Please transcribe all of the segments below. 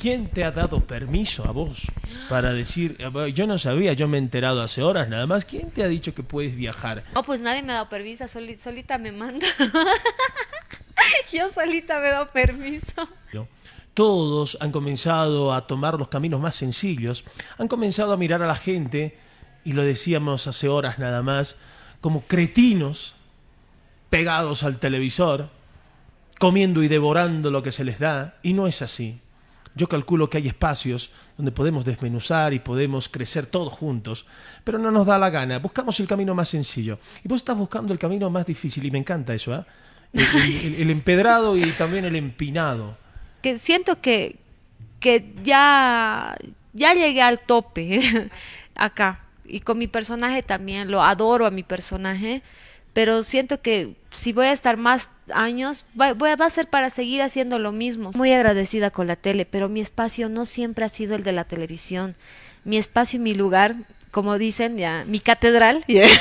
¿Quién te ha dado permiso a vos para decir, ah, yo no sabía, yo me he enterado hace horas nada más, ¿quién te ha dicho que puedes viajar? No, pues nadie me ha dado permiso, solita me manda. yo solita me he dado permiso. todos han comenzado a tomar los caminos más sencillos, han comenzado a mirar a la gente, y lo decíamos hace horas nada más, como cretinos pegados al televisor, comiendo y devorando lo que se les da, y no es así. Yo calculo que hay espacios donde podemos desmenuzar y podemos crecer todos juntos, pero no nos da la gana. Buscamos el camino más sencillo. Y vos estás buscando el camino más difícil, y me encanta eso, ¿eh? el, el, empedrado y también el empinado. Que siento que, que ya, ya llegué al tope acá. Y con mi personaje también, lo adoro a mi personaje pero siento que si voy a estar más años, va, a ser para seguir haciendo lo mismo. Muy agradecida con la tele, pero mi espacio no siempre ha sido el de la televisión. Mi espacio y mi lugar, como dicen ya, mi catedral es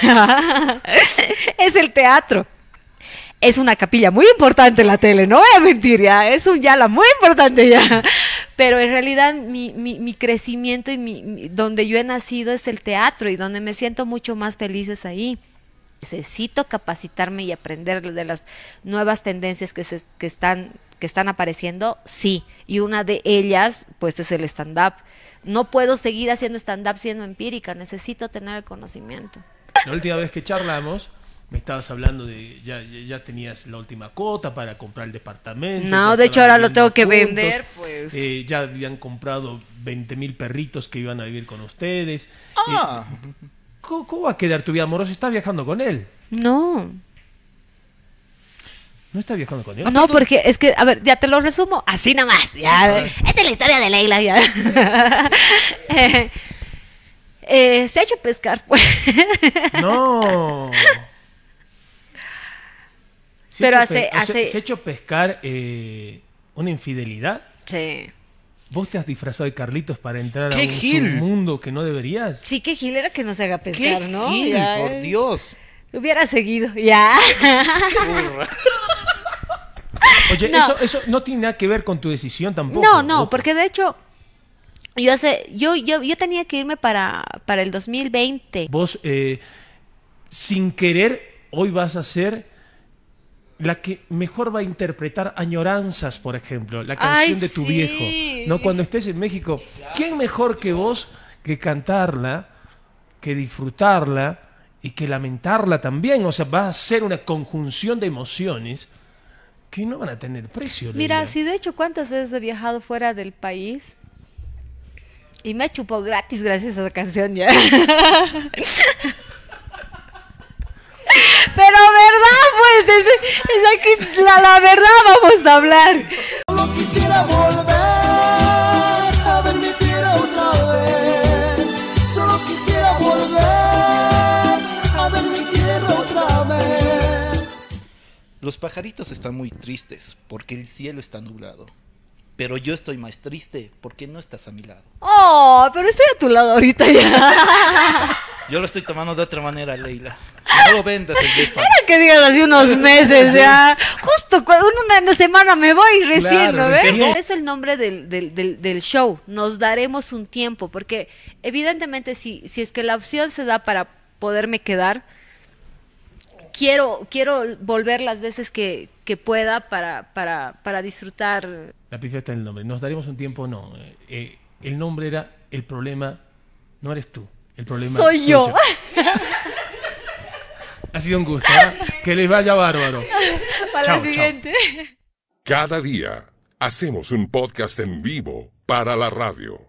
el teatro. Es una capilla muy importante la tele, no voy a mentir ya, es un yala muy importante ya. Pero en realidad mi, mi, crecimiento y donde yo he nacido es el teatro y donde me siento mucho más felices ahí necesito capacitarme y aprender de las nuevas tendencias que, están que están apareciendo, sí, y una de ellas pues es el stand-up. No puedo seguir haciendo stand-up siendo empírica, necesito tener el conocimiento. La última vez que charlamos, me estabas hablando de ya, tenías la última cuota para comprar el departamento. No, de hecho ahora lo tengo que vender, pues. Eh, ya habían comprado 20 mil perritos que iban a vivir con ustedes. Ah. Eh, ¿Cómo, va a quedar tu vida amorosa? ¿Estás viajando con él? No. No está viajando con él. No, porque es que, a ver, ya te lo resumo así nomás. Ya, esta es la historia de Leila. Ya. Eh, eh, se ha hecho pescar, pues. no. Pero hace, ¿Se, ha hecho pescar eh, una infidelidad? Sí. ¿Vos te has disfrazado de Carlitos para entrar a un mundo que no deberías? Sí, que gil era que no se haga pensar, ¿no? Gil, por eh. Dios. Hubiera seguido, ya. Oye, Eso, no tiene nada que ver con tu decisión tampoco. No, no, porque de hecho yo hace yo yo, yo tenía que irme para para el 2020. Vos eh, sin querer hoy vas a ser la que mejor va a interpretar Añoranzas, por ejemplo, la canción de tu viejo. ¿no? Cuando estés en México, ¿quién mejor que vos que cantarla, que disfrutarla y que lamentarla también? O sea, va a ser una conjunción de emociones que no van a tener precio. Mira, si de hecho, ¿cuántas veces he viajado fuera del país? Y me ha chupado gratis gracias a la canción ya. es la, verdad vamos a hablar. quisiera volver otra vez. Solo quisiera volver a ver mi otra vez. Los pajaritos están muy tristes porque el cielo está nublado. Pero yo estoy más triste porque no estás a mi lado. Oh, pero estoy a tu lado ahorita ya. Yo lo estoy tomando de otra manera, Leila. No Era que digas así unos meses, ya. Justo una semana me voy recién, ¿no Es el nombre del, show. Nos daremos un tiempo, porque evidentemente si, si es que la opción se da para poderme quedar, quiero, quiero volver las veces que, pueda para, para, disfrutar. La pifia está en el nombre. Nos daremos un tiempo, no. Eh, eh, el nombre era el problema, no eres tú. El problema soy, yo. Ha sido un gusto. ¿eh? Que les vaya bárbaro. Para siguiente. Cada día hacemos un podcast en vivo para la radio.